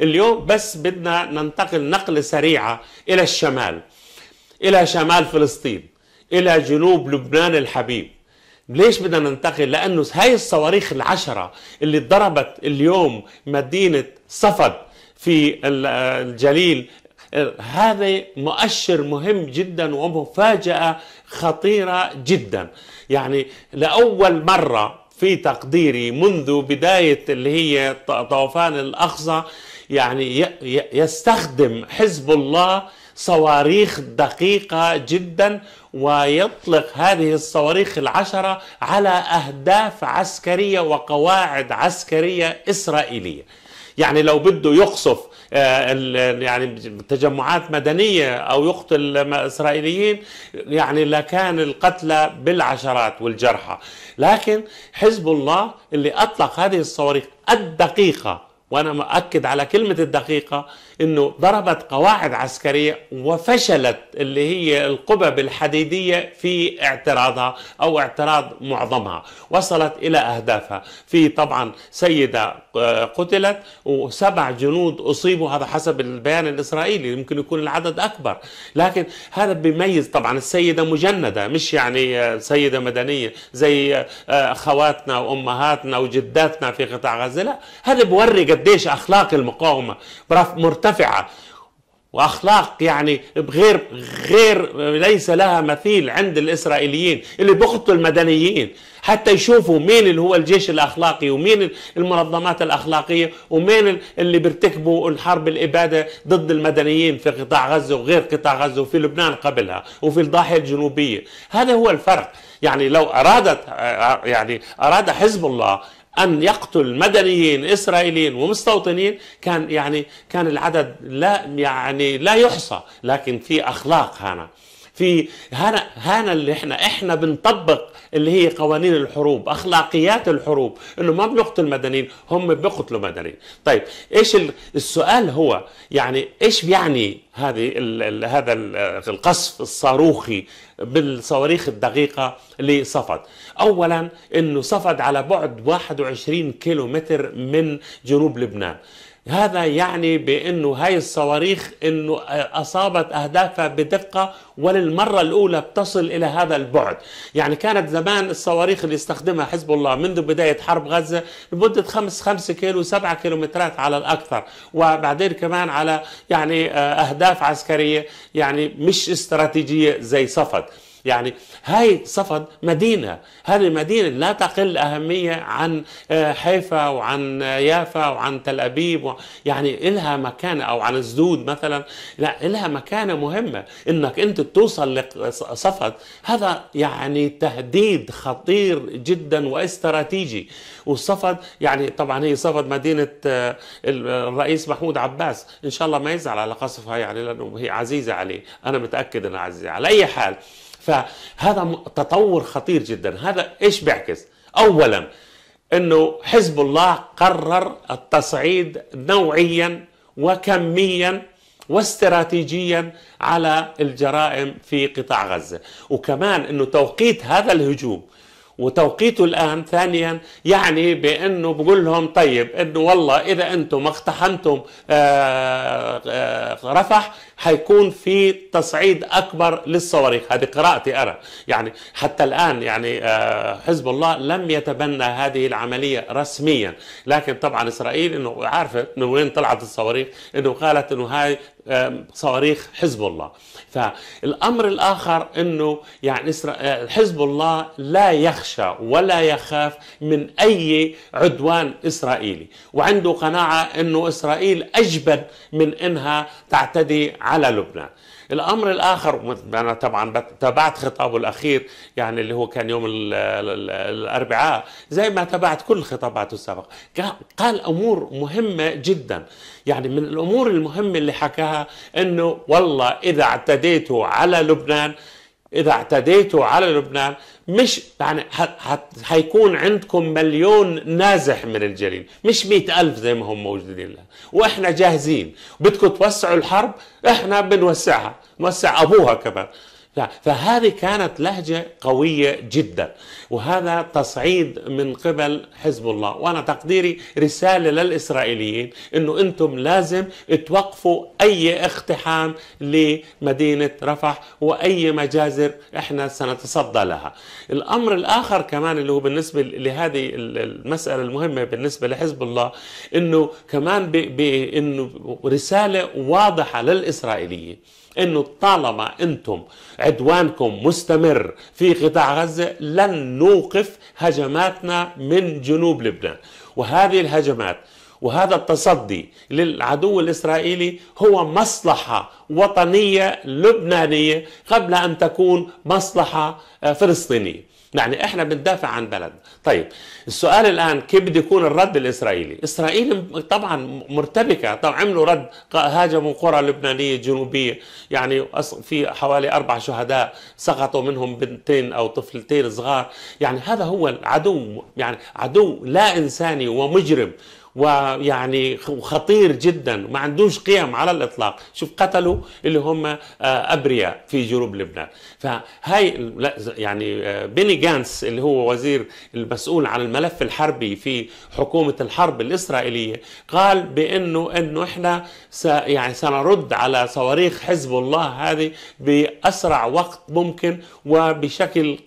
اليوم بس بدنا ننتقل نقلة سريعة إلى الشمال إلى شمال فلسطين إلى جنوب لبنان الحبيب ليش بدنا ننتقل؟ لأنه هاي الصواريخ العشرة اللي ضربت اليوم مدينة صفد في الجليل هذا مؤشر مهم جدا ومفاجأة خطيرة جدا يعني لأول مرة في تقديري منذ بداية اللي هي طوفان الأقصى يعني يستخدم حزب الله صواريخ دقيقة جدا ويطلق هذه الصواريخ العشرة على أهداف عسكرية وقواعد عسكرية إسرائيلية يعني لو بده يقصف آه، يعني تجمعات مدنية أو يقتل إسرائيليين يعني لكان القتلى بالعشرات والجرحى لكن حزب الله اللي أطلق هذه الصواريخ الدقيقة وانا مؤكد على كلمه الدقيقه انه ضربت قواعد عسكريه وفشلت اللي هي القبب الحديديه في اعتراضها او اعتراض معظمها وصلت الى اهدافها في طبعا سيده آه، قتلت وسبع جنود اصيبوا هذا حسب البيان الاسرائيلي يمكن يكون العدد اكبر لكن هذا بيميز طبعا السيده مجنده مش يعني آه، سيده مدنيه زي آه، اخواتنا وامهاتنا وجداتنا في قطاع غزه لا هذا بوري قديش اخلاق المقاومه مرتفعه واخلاق يعني بغير غير ليس لها مثيل عند الاسرائيليين اللي بيقتلوا المدنيين حتى يشوفوا مين اللي هو الجيش الاخلاقي ومين المنظمات الاخلاقيه ومين اللي بيرتكبوا الحرب الاباده ضد المدنيين في قطاع غزه وغير قطاع غزه وفي لبنان قبلها وفي الضاحيه الجنوبيه هذا هو الفرق يعني لو ارادت يعني اراد حزب الله أن يقتل مدنيين إسرائيليين ومستوطنين كان يعني كان العدد لا يعني لا يحصى لكن في أخلاق هنا في هنا هنا اللي احنا احنا بنطبق اللي هي قوانين الحروب اخلاقيات الحروب انه ما بنقتل مدنيين هم بيقتلوا مدنيين طيب ايش السؤال هو يعني ايش بيعني هذه هذا القصف الصاروخي بالصواريخ الدقيقة لصفد أولا أنه صفد على بعد 21 كيلو متر من جنوب لبنان هذا يعني بانه هاي الصواريخ انه اصابت اهدافها بدقه وللمره الاولى بتصل الى هذا البعد، يعني كانت زمان الصواريخ اللي استخدمها حزب الله منذ بدايه حرب غزه لمده خمس خمسة كيلو سبعة كيلومترات على الاكثر، وبعدين كمان على يعني آه، اهداف عسكريه يعني مش استراتيجيه زي صفد. يعني هاي صفد مدينة هذه المدينة لا تقل أهمية عن آه، حيفا وعن آه، يافا وعن تل أبيب يعني إلها مكانة أو عن الزدود مثلا لا إلها مكانة مهمة إنك أنت توصل لصفد هذا يعني تهديد خطير جدا واستراتيجي وصفد يعني طبعا هي صفد مدينة آه، الرئيس محمود عباس إن شاء الله ما يزعل على قصفها يعني لأنه هي عزيزة عليه أنا متأكد أنها عزيزة على أي حال فهذا تطور خطير جدا هذا ايش بيعكس اولا انه حزب الله قرر التصعيد نوعيا وكميا واستراتيجيا على الجرائم في قطاع غزه وكمان انه توقيت هذا الهجوم وتوقيته الآن ثانيا يعني بأنه بقول لهم طيب أنه والله إذا أنتم اقتحمتم آه، آه، رفح حيكون في تصعيد أكبر للصواريخ هذه قراءتي أنا يعني حتى الآن يعني آه، حزب الله لم يتبنى هذه العملية رسميا لكن طبعا إسرائيل أنه عارفة من وين طلعت الصواريخ أنه قالت أنه هاي صواريخ حزب الله فالأمر الآخر أنه يعني آه، حزب الله لا يخشى ولا يخاف من أي عدوان إسرائيلي وعنده قناعة أنه إسرائيل اجبد من أنها تعتدي على لبنان الامر الاخر انا طبعا تابعت خطابه الاخير يعني اللي هو كان يوم الاربعاء زي ما تابعت كل خطاباته السابقه قال امور مهمه جدا يعني من الامور المهمه اللي حكاها انه والله اذا اعتديتوا على لبنان اذا اعتديتوا على لبنان مش يعني حيكون عندكم مليون نازح من الجليل مش مئة ألف زي ما هم موجودين لها وإحنا جاهزين بدكم توسعوا الحرب إحنا بنوسعها نوسع أبوها كمان لا فهذه كانت لهجة قوية جدا وهذا تصعيد من قبل حزب الله وأنا تقديري رسالة للإسرائيليين أنه أنتم لازم توقفوا أي اقتحام لمدينة رفح وأي مجازر إحنا سنتصدى لها الأمر الآخر كمان اللي هو بالنسبة لهذه المسألة المهمة بالنسبة لحزب الله أنه كمان بأنه رسالة واضحة للإسرائيليين انه طالما انتم عدوانكم مستمر في قطاع غزة لن نوقف هجماتنا من جنوب لبنان وهذه الهجمات وهذا التصدي للعدو الاسرائيلي هو مصلحه وطنيه لبنانيه قبل ان تكون مصلحه آه، فلسطينيه يعني احنا بندافع عن بلد طيب السؤال الان كيف بده يكون الرد الاسرائيلي اسرائيل طبعا مرتبكه طبعا عملوا رد هاجموا قرى لبنانيه جنوبيه يعني في حوالي اربع شهداء سقطوا منهم بنتين او طفلتين صغار يعني هذا هو العدو يعني عدو لا انساني ومجرم ويعني خطير جدا وما عندوش قيم على الاطلاق شوف قتلوا اللي هم آه، ابرياء في جنوب لبنان فهي يعني آه، بيني جانس اللي هو وزير المسؤول عن الملف الحربي في حكومه الحرب الاسرائيليه قال بانه انه احنا س يعني سنرد على صواريخ حزب الله هذه باسرع وقت ممكن وبشكل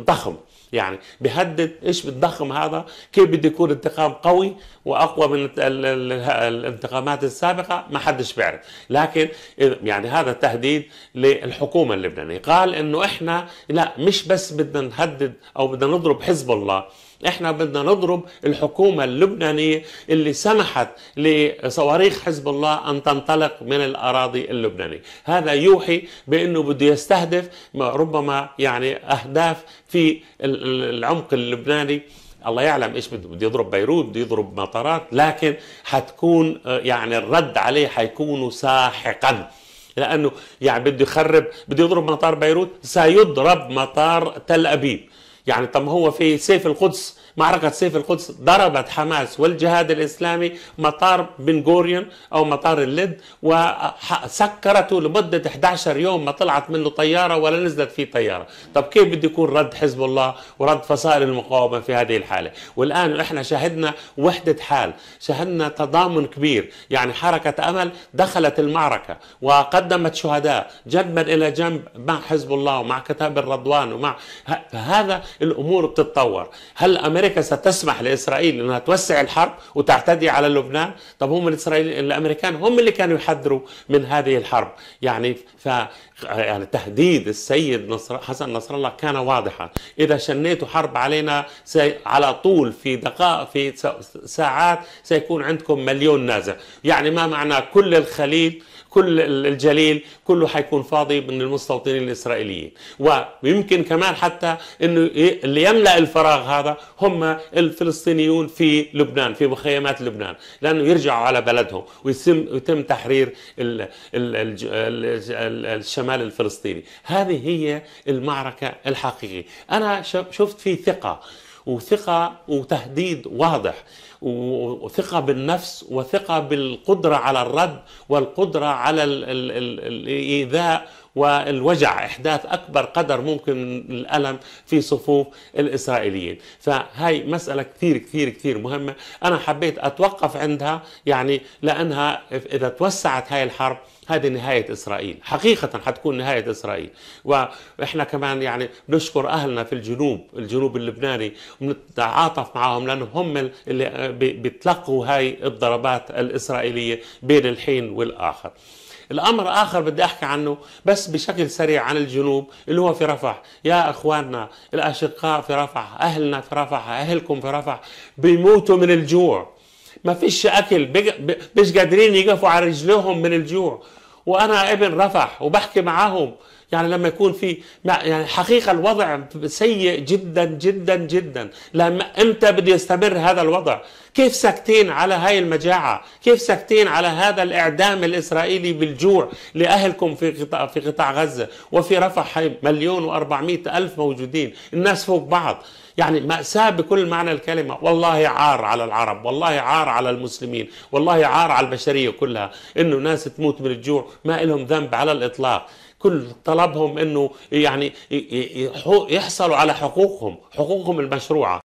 ضخم يعني بيهدد ايش بالضخم هذا كيف بده يكون انتقام قوي واقوى من الانتقامات السابقه ما حدش بيعرف لكن يعني هذا تهديد للحكومه اللبنانيه قال انه احنا لا مش بس بدنا نهدد او بدنا نضرب حزب الله احنا بدنا نضرب الحكومة اللبنانية اللي سمحت لصواريخ حزب الله أن تنطلق من الأراضي اللبنانية هذا يوحي بأنه بده يستهدف ربما يعني أهداف في العمق اللبناني الله يعلم ايش بده يضرب بيروت بده يضرب مطارات لكن حتكون آه، يعني الرد عليه حيكون ساحقا لانه يعني بده يخرب بده يضرب مطار بيروت سيضرب مطار تل ابيب يعني طب هو في سيف القدس معركة سيف القدس ضربت حماس والجهاد الإسلامي مطار بن غوريون أو مطار اللد وسكرته لمدة 11 يوم ما طلعت منه طيارة ولا نزلت فيه طيارة طب كيف بده يكون رد حزب الله ورد فصائل المقاومة في هذه الحالة والآن إحنا شاهدنا وحدة حال شاهدنا تضامن كبير يعني حركة أمل دخلت المعركة وقدمت شهداء جنبا إلى جنب مع حزب الله ومع كتاب الرضوان ومع هذا الامور بتتطور هل امريكا ستسمح لاسرائيل انها توسع الحرب وتعتدي على لبنان طب هم الاسرائيل الامريكان هم اللي كانوا يحذروا من هذه الحرب يعني ف يعني تهديد السيد نصر حسن نصر الله كان واضحا اذا شنيتوا حرب علينا سي على طول في دقائق في ساعات سيكون عندكم مليون نازح يعني ما معنى كل الخليل كل الجليل كله حيكون فاضي من المستوطنين الاسرائيليين ويمكن كمان حتى انه اللي يملا الفراغ هذا هم الفلسطينيون في لبنان في مخيمات لبنان لانه يرجعوا على بلدهم ويتم يتم تحرير الشمال الفلسطيني هذه هي المعركه الحقيقيه انا شفت في ثقه وثقه وتهديد واضح وثقة بالنفس وثقة بالقدرة على الرد والقدرة على الإيذاء والوجع إحداث أكبر قدر ممكن من الألم في صفوف الإسرائيليين فهي مسألة كثير كثير كثير مهمة أنا حبيت أتوقف عندها يعني لأنها إذا توسعت هاي الحرب هذه نهاية إسرائيل حقيقة حتكون نهاية إسرائيل وإحنا كمان يعني بنشكر أهلنا في الجنوب الجنوب اللبناني ونتعاطف معهم لأنهم هم اللي بيتلقوا هاي الضربات الإسرائيلية بين الحين والآخر الامر اخر بدي احكي عنه بس بشكل سريع عن الجنوب اللي هو في رفح يا اخواننا الاشقاء في رفح اهلنا في رفح اهلكم في رفح بيموتوا من الجوع ما فيش اكل مش قادرين يقفوا على رجليهم من الجوع وانا ابن رفح وبحكي معاهم يعني لما يكون في يعني حقيقه الوضع سيء جدا جدا جدا لما امتى بده يستمر هذا الوضع كيف ساكتين على هاي المجاعه كيف ساكتين على هذا الاعدام الاسرائيلي بالجوع لاهلكم في قطاع في قطاع غزه وفي رفح مليون و400 الف موجودين الناس فوق بعض يعني مأساة بكل معنى الكلمة والله عار على العرب والله عار على المسلمين والله عار على البشرية كلها إنه ناس تموت من الجوع ما لهم ذنب على الإطلاق كل طلبهم انه يعني يحصلوا على حقوقهم حقوقهم المشروعه